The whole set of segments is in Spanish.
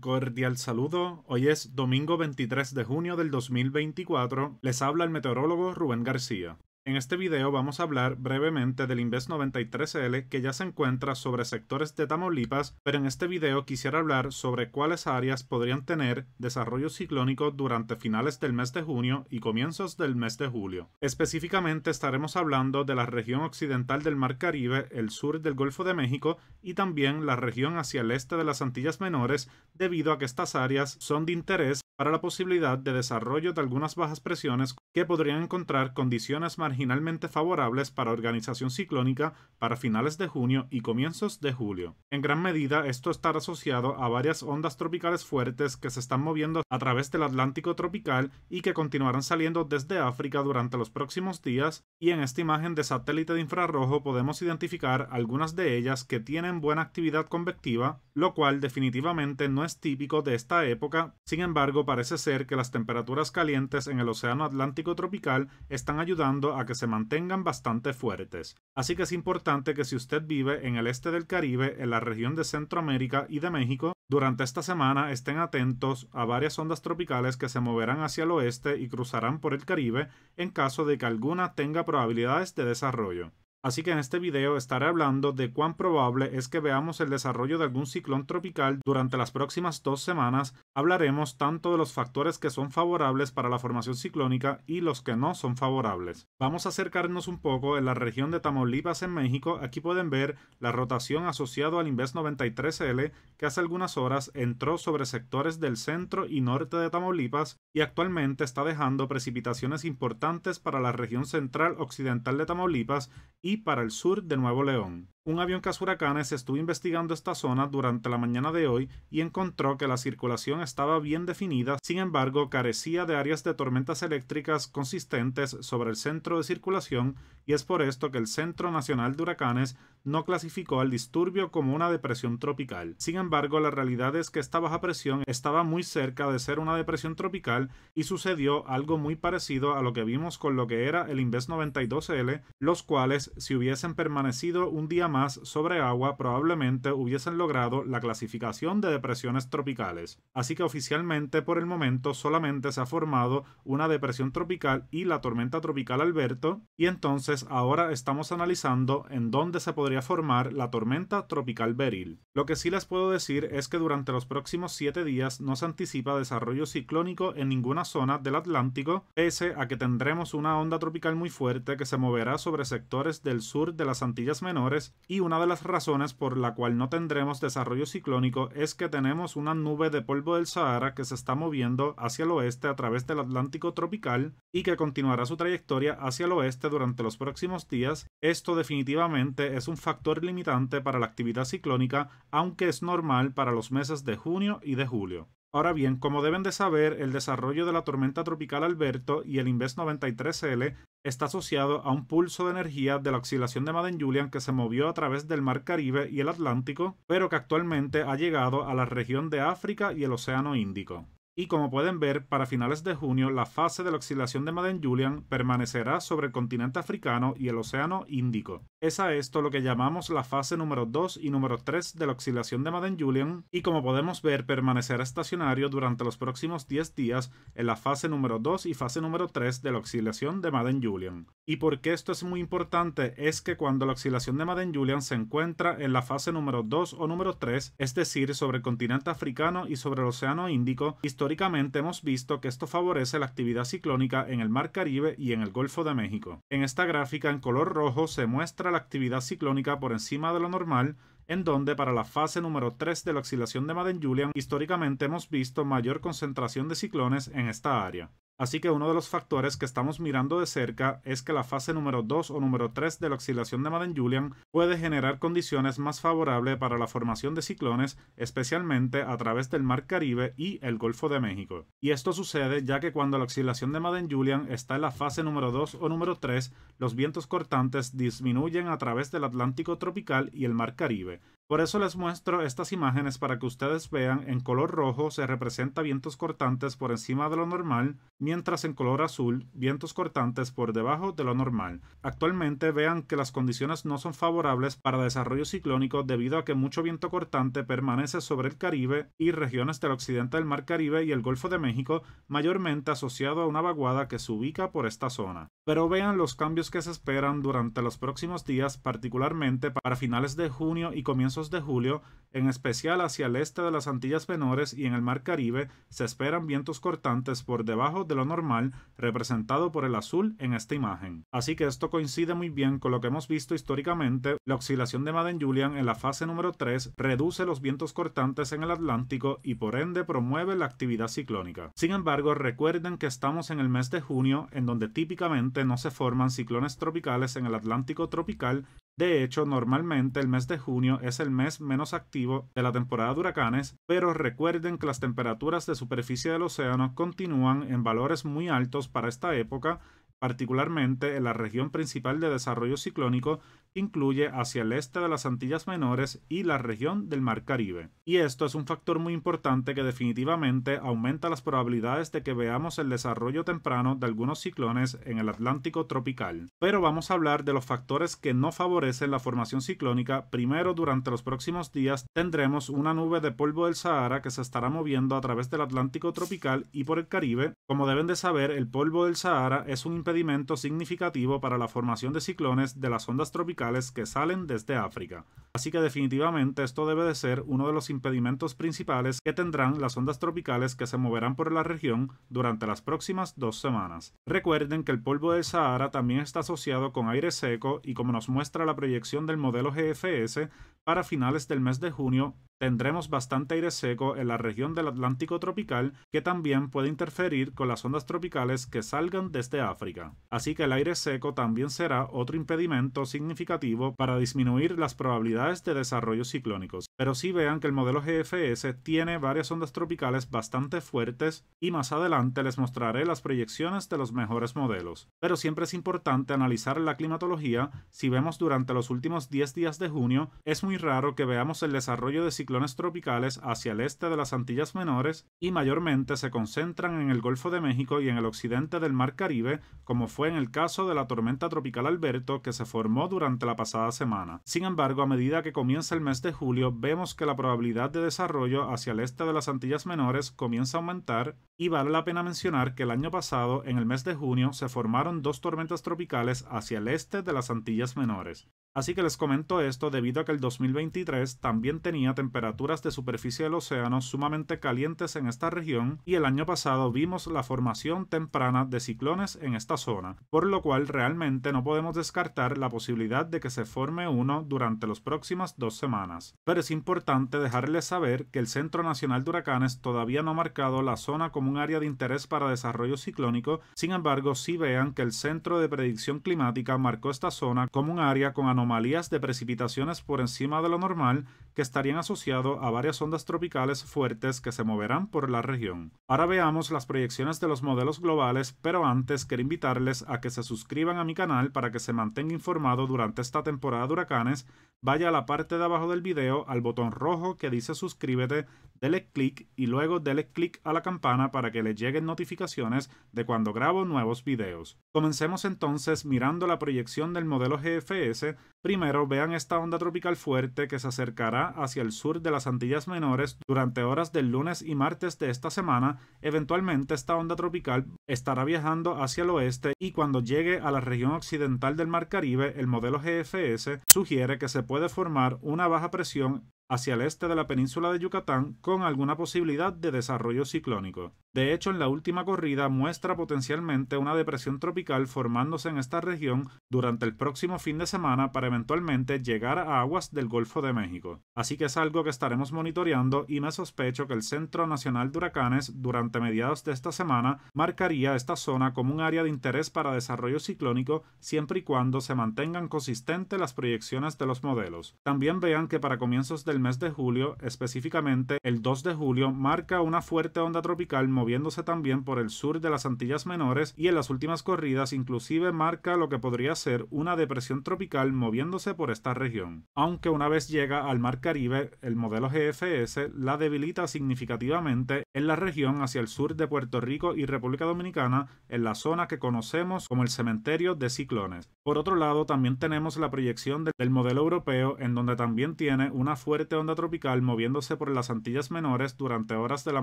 cordial saludo. Hoy es domingo 23 de junio del 2024. Les habla el meteorólogo Rubén García. En este video vamos a hablar brevemente del Inves 93L que ya se encuentra sobre sectores de Tamaulipas, pero en este video quisiera hablar sobre cuáles áreas podrían tener desarrollo ciclónico durante finales del mes de junio y comienzos del mes de julio. Específicamente estaremos hablando de la región occidental del Mar Caribe, el sur del Golfo de México y también la región hacia el este de las Antillas Menores debido a que estas áreas son de interés para la posibilidad de desarrollo de algunas bajas presiones que podrían encontrar condiciones marítimas marginalmente favorables para organización ciclónica para finales de junio y comienzos de julio. En gran medida, esto estará asociado a varias ondas tropicales fuertes que se están moviendo a través del Atlántico tropical y que continuarán saliendo desde África durante los próximos días, y en esta imagen de satélite de infrarrojo podemos identificar algunas de ellas que tienen buena actividad convectiva, lo cual definitivamente no es típico de esta época, sin embargo parece ser que las temperaturas calientes en el Océano Atlántico tropical están ayudando a que se mantengan bastante fuertes, así que es importante que si usted vive en el este del Caribe, en la región de Centroamérica y de México, durante esta semana estén atentos a varias ondas tropicales que se moverán hacia el oeste y cruzarán por el Caribe en caso de que alguna tenga probabilidades de desarrollo. Así que en este video estaré hablando de cuán probable es que veamos el desarrollo de algún ciclón tropical durante las próximas dos semanas, hablaremos tanto de los factores que son favorables para la formación ciclónica y los que no son favorables. Vamos a acercarnos un poco en la región de Tamaulipas en México, aquí pueden ver la rotación asociada al invés 93L que hace algunas horas entró sobre sectores del centro y norte de Tamaulipas y actualmente está dejando precipitaciones importantes para la región central occidental de Tamaulipas y y para el sur de Nuevo León un avión Cas Huracanes estuvo investigando esta zona durante la mañana de hoy y encontró que la circulación estaba bien definida, sin embargo carecía de áreas de tormentas eléctricas consistentes sobre el centro de circulación y es por esto que el Centro Nacional de Huracanes no clasificó al disturbio como una depresión tropical. Sin embargo, la realidad es que esta baja presión estaba muy cerca de ser una depresión tropical y sucedió algo muy parecido a lo que vimos con lo que era el Inves 92L, los cuales si hubiesen permanecido un día más sobre agua probablemente hubiesen logrado la clasificación de depresiones tropicales, así que oficialmente por el momento solamente se ha formado una depresión tropical y la tormenta tropical Alberto, y entonces ahora estamos analizando en dónde se podría formar la tormenta tropical Beryl. Lo que sí les puedo decir es que durante los próximos 7 días no se anticipa desarrollo ciclónico en ninguna zona del Atlántico, pese a que tendremos una onda tropical muy fuerte que se moverá sobre sectores del sur de las Antillas Menores y una de las razones por la cual no tendremos desarrollo ciclónico es que tenemos una nube de polvo del Sahara que se está moviendo hacia el oeste a través del Atlántico tropical y que continuará su trayectoria hacia el oeste durante los próximos días. Esto definitivamente es un factor limitante para la actividad ciclónica, aunque es normal para los meses de junio y de julio. Ahora bien, como deben de saber, el desarrollo de la tormenta tropical Alberto y el Inves 93L está asociado a un pulso de energía de la oscilación de madden julian que se movió a través del Mar Caribe y el Atlántico, pero que actualmente ha llegado a la región de África y el Océano Índico y como pueden ver, para finales de junio la fase de la oscilación de madden julian permanecerá sobre el continente africano y el océano Índico. Es a esto lo que llamamos la fase número 2 y número 3 de la oscilación de madden julian y como podemos ver permanecerá estacionario durante los próximos 10 días en la fase número 2 y fase número 3 de la oscilación de madden julian Y por qué esto es muy importante es que cuando la oscilación de madden julian se encuentra en la fase número 2 o número 3, es decir, sobre el continente africano y sobre el océano Índico, históricamente hemos visto que esto favorece la actividad ciclónica en el Mar Caribe y en el Golfo de México. En esta gráfica en color rojo se muestra la actividad ciclónica por encima de lo normal en donde para la fase número 3 de la oscilación de madden julian históricamente hemos visto mayor concentración de ciclones en esta área. Así que uno de los factores que estamos mirando de cerca es que la fase número 2 o número 3 de la oscilación de madden julian puede generar condiciones más favorables para la formación de ciclones, especialmente a través del Mar Caribe y el Golfo de México. Y esto sucede ya que cuando la oscilación de madden julian está en la fase número 2 o número 3, los vientos cortantes disminuyen a través del Atlántico tropical y el Mar Caribe por eso les muestro estas imágenes para que ustedes vean en color rojo se representa vientos cortantes por encima de lo normal, mientras en color azul vientos cortantes por debajo de lo normal. Actualmente vean que las condiciones no son favorables para desarrollo ciclónico debido a que mucho viento cortante permanece sobre el Caribe y regiones del occidente del Mar Caribe y el Golfo de México, mayormente asociado a una vaguada que se ubica por esta zona. Pero vean los cambios que se esperan durante los próximos días, particularmente para finales de junio y comienzos de julio, en especial hacia el este de las Antillas Menores y en el Mar Caribe, se esperan vientos cortantes por debajo de lo normal, representado por el azul en esta imagen. Así que esto coincide muy bien con lo que hemos visto históricamente. La oscilación de madden julian en la fase número 3 reduce los vientos cortantes en el Atlántico y por ende promueve la actividad ciclónica. Sin embargo, recuerden que estamos en el mes de junio, en donde típicamente no se forman ciclones tropicales en el Atlántico tropical de hecho, normalmente el mes de junio es el mes menos activo de la temporada de huracanes, pero recuerden que las temperaturas de superficie del océano continúan en valores muy altos para esta época particularmente en la región principal de desarrollo ciclónico incluye hacia el este de las Antillas Menores y la región del Mar Caribe. Y esto es un factor muy importante que definitivamente aumenta las probabilidades de que veamos el desarrollo temprano de algunos ciclones en el Atlántico tropical. Pero vamos a hablar de los factores que no favorecen la formación ciclónica. Primero, durante los próximos días tendremos una nube de polvo del Sahara que se estará moviendo a través del Atlántico tropical y por el Caribe. Como deben de saber, el polvo del Sahara es un impedimento significativo para la formación de ciclones de las ondas tropicales que salen desde África. Así que definitivamente esto debe de ser uno de los impedimentos principales que tendrán las ondas tropicales que se moverán por la región durante las próximas dos semanas. Recuerden que el polvo del Sahara también está asociado con aire seco y como nos muestra la proyección del modelo GFS, para finales del mes de junio tendremos bastante aire seco en la región del Atlántico tropical que también puede interferir con las ondas tropicales que salgan desde África. Así que el aire seco también será otro impedimento significativo para disminuir las probabilidades de desarrollos ciclónicos. Pero sí vean que el modelo GFS tiene varias ondas tropicales bastante fuertes y más adelante les mostraré las proyecciones de los mejores modelos. Pero siempre es importante analizar la climatología. Si vemos durante los últimos 10 días de junio, es muy raro que veamos el desarrollo de ciclones tropicales hacia el este de las Antillas Menores y mayormente se concentran en el Golfo de México y en el occidente del Mar Caribe, como fue en el caso de la tormenta tropical Alberto que se formó durante la pasada semana. Sin embargo, a medida que comienza el mes de julio, vemos que la probabilidad de desarrollo hacia el este de las Antillas Menores comienza a aumentar y vale la pena mencionar que el año pasado, en el mes de junio, se formaron dos tormentas tropicales hacia el este de las Antillas Menores. Así que les comento esto debido a que el 2023 también tenía temperaturas de superficie del océano sumamente calientes en esta región y el año pasado vimos la formación temprana de ciclones en esta zona, por lo cual realmente no podemos descartar la posibilidad de que se forme uno durante las próximas dos semanas. Pero es importante dejarles saber que el Centro Nacional de Huracanes todavía no ha marcado la zona como un área de interés para desarrollo ciclónico, sin embargo sí vean que el Centro de Predicción Climática marcó esta zona como un área con anomalías anomalías de precipitaciones por encima de lo normal que estarían asociado a varias ondas tropicales fuertes que se moverán por la región. Ahora veamos las proyecciones de los modelos globales, pero antes quiero invitarles a que se suscriban a mi canal para que se mantenga informado durante esta temporada de huracanes. Vaya a la parte de abajo del video al botón rojo que dice suscríbete, dele clic y luego dele clic a la campana para que le lleguen notificaciones de cuando grabo nuevos videos. Comencemos entonces mirando la proyección del modelo GFS Primero, vean esta onda tropical fuerte que se acercará hacia el sur de las Antillas Menores durante horas del lunes y martes de esta semana. Eventualmente, esta onda tropical estará viajando hacia el oeste y cuando llegue a la región occidental del Mar Caribe, el modelo GFS sugiere que se puede formar una baja presión hacia el este de la península de Yucatán con alguna posibilidad de desarrollo ciclónico. De hecho, en la última corrida muestra potencialmente una depresión tropical formándose en esta región durante el próximo fin de semana para eventualmente llegar a aguas del Golfo de México. Así que es algo que estaremos monitoreando y me sospecho que el Centro Nacional de Huracanes durante mediados de esta semana marcaría esta zona como un área de interés para desarrollo ciclónico siempre y cuando se mantengan consistentes las proyecciones de los modelos. También vean que para comienzos del mes de julio, específicamente el 2 de julio, marca una fuerte onda tropical moviéndose también por el sur de las Antillas Menores y en las últimas corridas inclusive marca lo que podría ser una depresión tropical moviéndose por esta región. Aunque una vez llega al Mar Caribe, el modelo GFS la debilita significativamente en la región hacia el sur de Puerto Rico y República Dominicana, en la zona que conocemos como el cementerio de ciclones. Por otro lado, también tenemos la proyección del modelo europeo en donde también tiene una fuerte onda tropical moviéndose por las Antillas Menores durante horas de la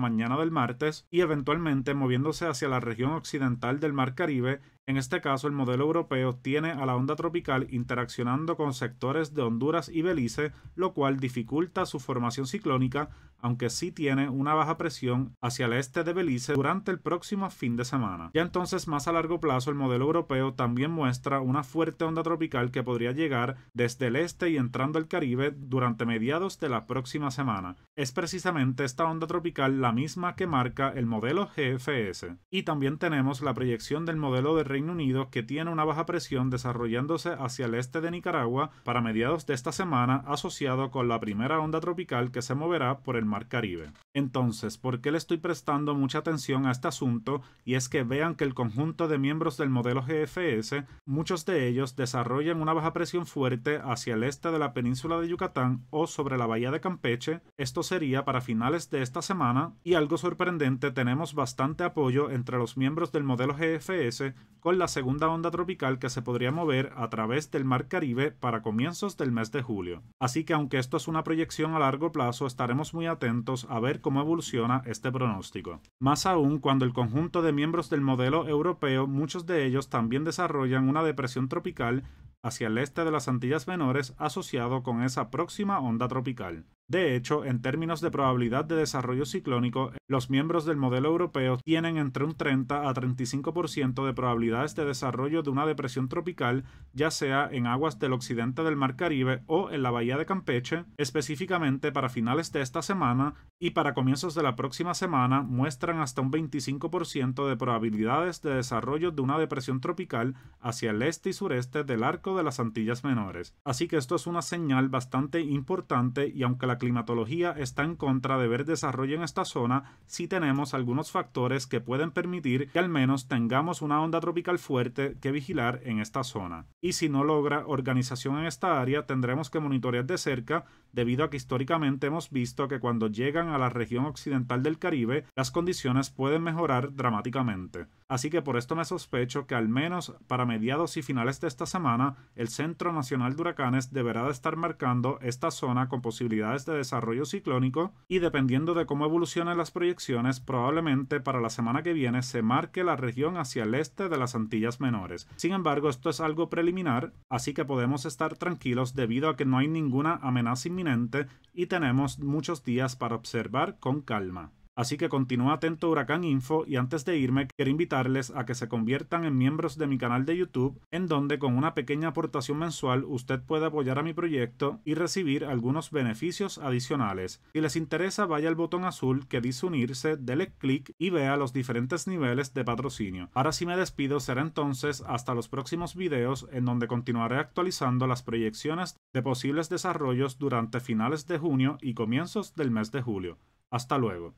mañana del martes y eventualmente moviéndose hacia la región occidental del Mar Caribe. En este caso, el modelo europeo tiene a la onda tropical interaccionando con sectores de Honduras y Belice, lo cual dificulta su formación ciclónica, aunque sí tiene una baja presión hacia el este de Belice durante el próximo fin de semana. Ya entonces, más a largo plazo, el modelo europeo también muestra una fuerte onda tropical que podría llegar desde el este y entrando al Caribe durante mediados de la próxima semana. Es precisamente esta onda tropical la misma que marca el modelo GFS. Y también tenemos la proyección del modelo del Reino Unido que tiene una baja presión desarrollándose hacia el este de Nicaragua para mediados de esta semana asociado con la primera onda tropical que se moverá por el Mar Caribe. Entonces, ¿por qué le estoy prestando mucha atención a este asunto? Y es que vean que el conjunto de miembros del modelo GFS, muchos de ellos desarrollan una baja presión fuerte hacia el este de la península de Yucatán o sobre la bahía de Campeche. Esto sería para finales de esta semana y algo sorprendente tenemos bastante apoyo entre los miembros del modelo GFS con la segunda onda tropical que se podría mover a través del Mar Caribe para comienzos del mes de julio. Así que aunque esto es una proyección a largo plazo, estaremos muy atentos a ver cómo evoluciona este pronóstico. Más aún cuando el conjunto de miembros del modelo europeo, muchos de ellos también desarrollan una depresión tropical hacia el este de las Antillas Menores asociado con esa próxima onda tropical. De hecho, en términos de probabilidad de desarrollo ciclónico, los miembros del modelo europeo tienen entre un 30 a 35% de probabilidades de desarrollo de una depresión tropical, ya sea en aguas del occidente del Mar Caribe o en la bahía de Campeche, específicamente para finales de esta semana y para comienzos de la próxima semana muestran hasta un 25% de probabilidades de desarrollo de una depresión tropical hacia el este y sureste del arco de las Antillas Menores. Así que esto es una señal bastante importante y aunque la climatología está en contra de ver desarrollo en esta zona si tenemos algunos factores que pueden permitir que al menos tengamos una onda tropical fuerte que vigilar en esta zona. Y si no logra organización en esta área, tendremos que monitorear de cerca debido a que históricamente hemos visto que cuando llegan a la región occidental del Caribe, las condiciones pueden mejorar dramáticamente. Así que por esto me sospecho que al menos para mediados y finales de esta semana, el Centro Nacional de Huracanes deberá de estar marcando esta zona con posibilidades de desarrollo ciclónico y dependiendo de cómo evolucionen las proyecciones, probablemente para la semana que viene se marque la región hacia el este de las Antillas Menores. Sin embargo, esto es algo preliminar, así que podemos estar tranquilos debido a que no hay ninguna amenaza y tenemos muchos días para observar con calma. Así que continúa atento Huracán Info y antes de irme quiero invitarles a que se conviertan en miembros de mi canal de YouTube en donde con una pequeña aportación mensual usted puede apoyar a mi proyecto y recibir algunos beneficios adicionales. Si les interesa vaya al botón azul que dice unirse, dele clic y vea los diferentes niveles de patrocinio. Ahora sí me despido será entonces hasta los próximos videos en donde continuaré actualizando las proyecciones de posibles desarrollos durante finales de junio y comienzos del mes de julio. Hasta luego.